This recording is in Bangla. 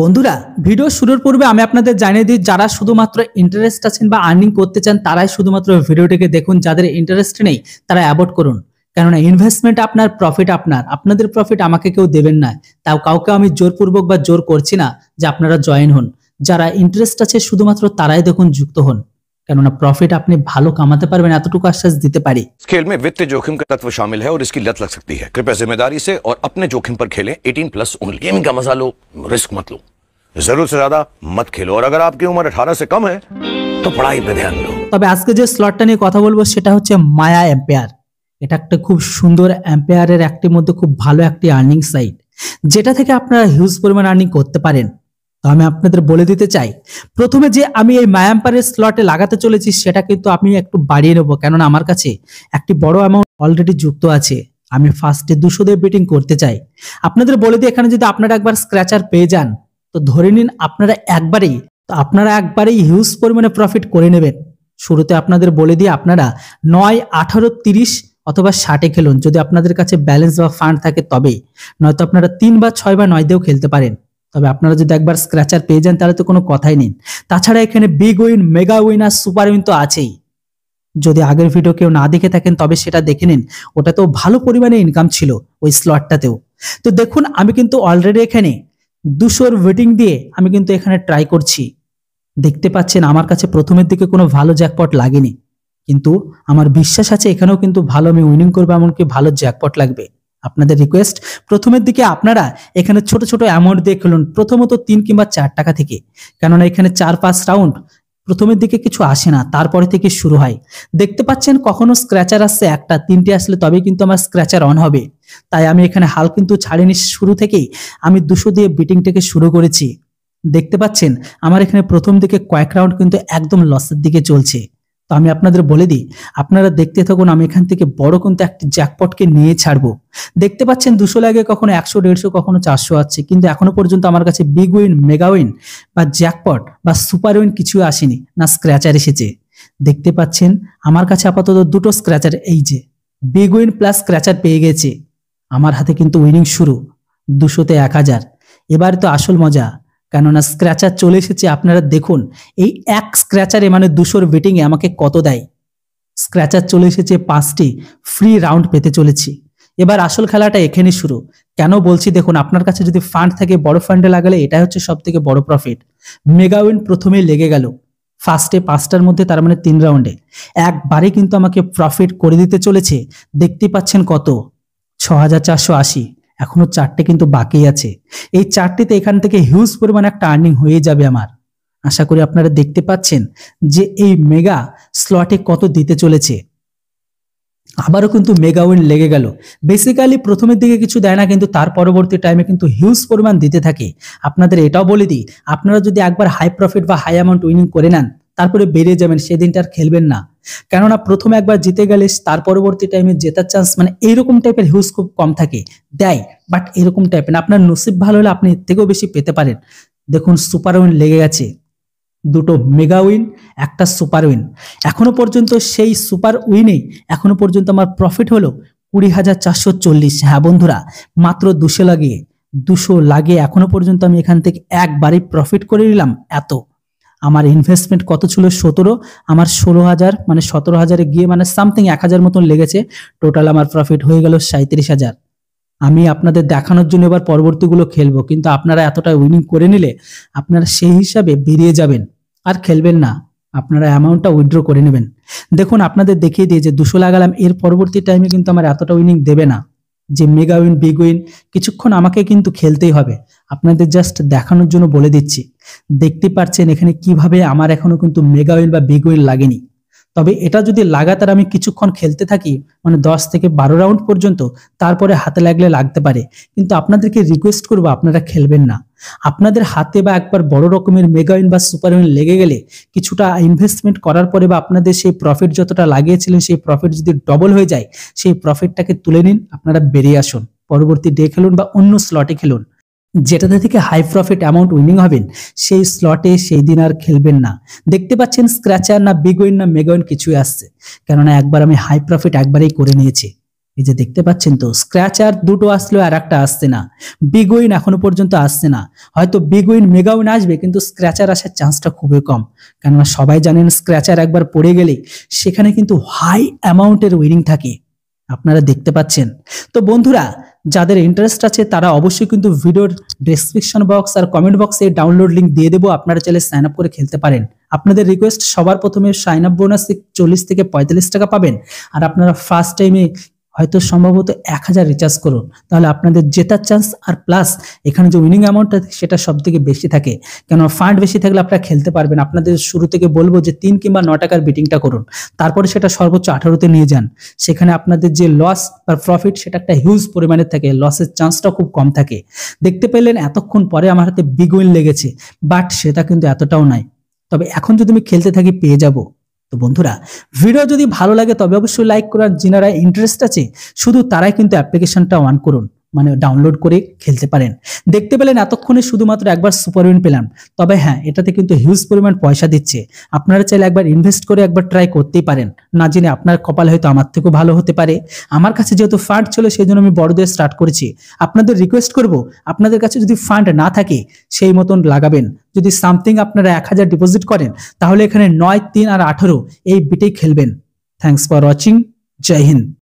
বন্ধুরা ভিডিও শুরুর পূর্বে আমি আপনাদের জানিয়ে দিই যারা শুধুমাত্র ইন্টারেস্ট আছেন বা আর্নিং করতে চান তারাই শুধুমাত্র ভিডিওটিকে দেখুন যাদের ইন্টারেস্ট নেই তারা অ্যাভয়েড করুন কেননা ইনভেস্টমেন্ট আপনার প্রফিট আপনার আপনাদের প্রফিট আমাকে কেউ দেবেন না তাও কাউকে আমি জোরপূর্বক বা জোর করছি না যে আপনারা জয়েন হন যারা ইন্টারেস্ট আছে শুধুমাত্র তারাই দেখুন যুক্ত হন কেননা প্রফিট আপনি ভালো কামাতে পারবেন এতটুকু আশ্বাস দিতে পারি खेल में वित्तीय जोखिम का तत्व शामिल है और इसकी लत लग सकती है कृपया जिम्मेदारी से और अपने जोखिम पर खेलें 18 प्लस ओनली गेमिंग का मजा लो रिस्क मत लो जरूरत से ज्यादा मत खेलो और अगर आपकी उम्र 18 से कम है तो पढ़ाई पे ध्यान दो তবে আজকে যে স্লটটা নিয়ে কথা বলবো সেটা হচ্ছে মায়া অ্যাম্পায়ার এটা একটা খুব সুন্দর অ্যাম্পায়ারের একটির মধ্যে খুব ভালো একটি আর্নিং সাইট যেটা থেকে আপনারা হিউজ পরিমাণ আর্নিং করতে পারেন তো আমি আপনাদের বলে দিতে চাই প্রথমে যে আমি এই মায়াম্পারের স্লটে লাগাতে চলেছি সেটা কিন্তু আমি একটু বাড়িয়ে নেবো কেননা আমার কাছে একটি বড় অ্যামাউন্ট অলরেডি যুক্ত আছে আমি ফার্স্টে দুশো দিয়ে বেটিং করতে চাই আপনাদের বলে দিই এখানে যদি আপনারা একবার স্ক্র্যাচার পেয়ে যান তো ধরে নিন আপনারা একবারেই তো আপনারা একবারেই হিউজ পরিমাণে প্রফিট করে নেবেন শুরুতে আপনাদের বলে দিয়ে আপনারা নয় আঠারো তিরিশ অথবা ষাটে খেলুন যদি আপনাদের কাছে ব্যালেন্স বা ফান্ড থাকে তবে নয়তো আপনারা তিন বা ছয় বা নয় দিয়েও খেলতে পারেন তবে আপনারা যদি একবার স্ক্র্যাচার পেয়ে যান তাহলে তো কোনো কথাই নেই তাছাড়া এখানে বিগ উইন মেগা উইন আর সুপার উইন তো আছেই যদি আগের ভিডিও কেউ না দেখে থাকেন তবে সেটা দেখে নিন ওটা তো ভালো পরিমাণে ইনকাম ছিল ওই স্লটটাতেও তো দেখুন আমি কিন্তু অলরেডি এখানে দুশোর ওয়েটিং দিয়ে আমি কিন্তু এখানে ট্রাই করছি দেখতে পাচ্ছেন আমার কাছে প্রথমের দিকে কোনো ভালো জ্যাকপট লাগেনি কিন্তু আমার বিশ্বাস আছে এখানেও কিন্তু ভালো আমি উইনিং করবো এমনকি ভালো জ্যাকপট লাগবে আপনাদের রিকোয়েস্ট প্রথমের দিকে আপনারা এখানে ছোট ছোট অ্যামাউন্ট দিয়ে খেলুন প্রথমত তিন কিংবা চার টাকা থেকে কেননা এখানে চার পাঁচ রাউন্ড প্রথমের দিকে কিছু আসে না তারপরে থেকে শুরু হয় দেখতে পাচ্ছেন কখনো স্ক্র্যাচার আসছে একটা তিনটে আসলে তবেই কিন্তু আমার স্ক্র্যাচার অন হবে তাই আমি এখানে হাল কিন্তু ছাড়িনি শুরু থেকেই আমি দুশো দিয়ে বিটিংটাকে শুরু করেছি দেখতে পাচ্ছেন আমার এখানে প্রথম দিকে কয়েক রাউন্ড কিন্তু একদম লসের দিকে চলছে তো আমি আপনাদের বলে দিই আপনারা দেখতে থাকুন আমি এখান থেকে বড় কিন্তু একটি জ্যাকপটকে নিয়ে ছাড়বো দেখতে পাচ্ছেন দুশো লাগে কখনো একশো দেড়শো কখনো চারশো আছে কিন্তু এখনো পর্যন্ত আমার কাছে বিগ উইন মেগা উইন বা জ্যাকপট বা সুপার উইন কিছু আসেনি না স্ক্র্যাচার এসেছে দেখতে পাচ্ছেন আমার কাছে আপাতত দুটো স্ক্র্যাচার এই যে বিগ উইন প্লাস স্ক্র্যাচার পেয়ে গেছে আমার হাতে কিন্তু উইনিং শুরু দুশোতে এক হাজার এবার তো আসল মজা কেননা স্ক্র্যাচার চলে এসেছে আপনারা দেখুন এই এক স্ক্র্যাচারে মানে দুশোর বেটিংয়ে আমাকে কত দেয় স্ক্র্যাচার চলে এসেছে পাঁচটি ফ্রি রাউন্ড পেতে চলেছি এবার আসল খেলাটা এখানে শুরু কেন বলছি দেখুন আপনার কাছে যদি ফান্ড থাকে বড় ফান্ডে লাগালে এটাই হচ্ছে সব থেকে বড় প্রফিট মেগাউইন প্রথমেই লেগে গেল ফার্স্টে পাঁচটার মধ্যে তার মানে তিন রাউন্ডে একবারে কিন্তু আমাকে প্রফিট করে দিতে চলেছে দেখতে পাচ্ছেন কত ছ হাজার চারশো আশি এখনো চারটে কিন্তু বাকি আছে এই চারটিতে এখান থেকে হিউজ পরিমাণ একটা আর্নিং হয়ে যাবে আমার আশা করি আপনারা দেখতে পাচ্ছেন যে এই মেগা স্লটে কত দিতে চলেছে আবারও কিন্তু মেগা উইন লেগে গেল বেসিক্যালি প্রথমের দিকে কিছু দেয় না কিন্তু তার পরবর্তী টাইমে কিন্তু হিউজ পরিমাণ দিতে থাকে আপনাদের এটাও বলে দিই আপনারা যদি একবার হাই প্রফিট বা হাই অ্যামাউন্ট উইনিং করে নেন তারপরে বেরিয়ে যাবেন সেদিনটা আর খেলবেন না কেননা প্রথমে একবার জিতে গেলে তার পরবর্তী টাইমে জেতার চান্স মানে এইরকম টাইপের হিউজ খুব কম থাকে দেয় বাট এরকম টাইপের আপনার নসিব ভালো হলে আপনি এর থেকেও বেশি পেতে পারেন দেখুন সুপার উইন লেগে গেছে দুটো মেগা উইন একটা সুপার উইন এখনো পর্যন্ত সেই সুপার উইনে এখনো পর্যন্ত আমার প্রফিট হলো কুড়ি হাজার চারশো চল্লিশ হ্যাঁ বন্ধুরা মাত্র দুশো লাগিয়ে দুশো লাগে এখনো পর্যন্ত আমি এখান থেকে একবারে প্রফিট করে নিলাম এত আমার ইনভেস্টমেন্ট কত ছিল সতেরো আমার ষোলো হাজার মানে সতেরো হাজারে গিয়ে মানে সামথিং এক হাজার মতন লেগেছে টোটাল আমার প্রফিট হয়ে গেল সাঁত্রিশ হাজার আমি আপনাদের দেখানোর জন্য এবার পরবর্তীগুলো খেলবো কিন্তু আপনারা এতটা উইনিং করে নিলে আপনারা সেই হিসাবে বেরিয়ে যাবেন আর খেলবেন না আপনারা অ্যামাউন্টটা উইড্র করে নেবেন দেখুন আপনাদের দেখিয়ে দিয়ে যে দুশো লাগালাম এর পরবর্তী টাইমে কিন্তু আমার এতটা উইনিং দেবে না যে মেগা উইন বিগ উইন কিছুক্ষণ আমাকে কিন্তু খেলতেই হবে আপনাদের জাস্ট দেখানোর জন্য বলে দিচ্ছি দেখতে পাচ্ছেন এখানে কিভাবে আমার এখনো কিন্তু মেগা উইন বা বিগ উইন লাগেনি তবে এটা যদি লাগাতার আমি কিছুক্ষণ খেলতে থাকি মানে দশ থেকে বারো রাউন্ড পর্যন্ত তারপরে হাতে লাগলে লাগতে পারে কিন্তু আপনাদেরকে রিকোয়েস্ট করবো আপনারা খেলবেন না আপনাদের হাতে বা একবার বড় রকমের মেগা উইন বা সুপারউইন লেগে গেলে কিছুটা ইনভেস্টমেন্ট করার পরে বা আপনাদের সেই প্রফিট যতটা লাগিয়েছিলেন সেই প্রফিট যদি ডবল হয়ে যায় সেই প্রফিটটাকে তুলে নিন আপনারা বেরিয়ে আসুন পরবর্তী ডে খেলুন বা অন্য স্লটে খেলুন যেটাতে থেকে হাই প্রফিট অ্যামাউন্ট উইনিং হবেন সেই স্লটে সেই দিন আর খেলবেন না দেখতে পাচ্ছেন স্ক্র্যাচার না বিগ উইন না মেগা উইন কিছুই আসছে কেননা একবার আমি হাই প্রফিট একবারেই করে নিয়েছি এই যে দেখতে পাচ্ছেন তো স্ক্র্যাচার দুটো আসলেও আর একটা আসছে না বিগ উইন এখনো পর্যন্ত আসছে না হয়তো বিগ উইন মেগা উইন আসবে কিন্তু স্ক্র্যাচার আসার চান্সটা খুবই কম কেননা সবাই জানেন স্ক্র্যাচার একবার পড়ে গেলে সেখানে কিন্তু হাই অ্যামাউন্টের উইনিং থাকে আপনারা দেখতে পাচ্ছেন তো বন্ধুরা যাদের ইন্টারেস্ট আছে তারা অবশ্যই কিন্তু ভিডিওর ডেসক্রিপশন বক্স আর কমেন্ট বক্সে ডাউনলোড লিঙ্ক দিয়ে দেবো আপনারা চাইলে সাইন আপ করে খেলতে পারেন আপনাদের রিকোয়েস্ট সবার প্রথমে সাইন আপ বোনাস চল্লিশ থেকে পঁয়তাল্লিশ টাকা পাবেন আর আপনারা ফার্স্ট টাইমে হয়তো সম্ভবত এক হাজার রিচার্জ করুন তাহলে আপনাদের জেতার চান্স আর প্লাস এখানে যে উইনিং অ্যামাউন্টটা সেটা সব থেকে বেশি থাকে কেন ফান্ড বেশি থাকলে আপনারা খেলতে পারবেন আপনাদের শুরু থেকে বলবো যে তিন কিংবা ন টাকার বিটিংটা করুন তারপরে সেটা সর্বোচ্চ আঠারোতে নিয়ে যান সেখানে আপনাদের যে লস বা প্রফিট সেটা একটা হিউজ পরিমাণের থাকে লসের চান্সটা খুব কম থাকে দেখতে পেলেন এতক্ষণ পরে আমার হাতে বিগ উইন লেগেছে বাট সেটা কিন্তু এতটাও নাই তবে এখন যদি আমি খেলতে থাকি পেয়ে যাবো তো বন্ধুরা ভিডিও যদি ভালো লাগে তবে অবশ্যই লাইক করার যেনারা ইন্টারেস্ট আছে শুধু তারাই কিন্তু অ্যাপ্লিকেশনটা অন করুন মানে ডাউনলোড করে খেলতে পারেন দেখতে পেলেন এতক্ষণে শুধুমাত্র একবার সুপারউইন পেলাম তবে হ্যাঁ এটাতে কিন্তু হিউজ পরিমাণ পয়সা দিচ্ছে আপনারা চাইলে একবার ইনভেস্ট করে একবার ট্রাই করতেই পারেন না জেনে আপনার কপাল হয়তো আমার থেকেও ভালো হতে পারে আমার কাছে যেহেতু ফান্ড ছিল সেই জন্য আমি বড়দের স্টার্ট করেছি আপনাদের রিকোয়েস্ট করব আপনাদের কাছে যদি ফান্ড না থাকে সেই মতন লাগাবেন যদি সামথিং আপনারা এক হাজার ডিপোজিট করেন তাহলে এখানে নয় তিন আর আঠেরো এই বিটেই খেলবেন থ্যাংকস ফর ওয়াচিং জয় হিন্দ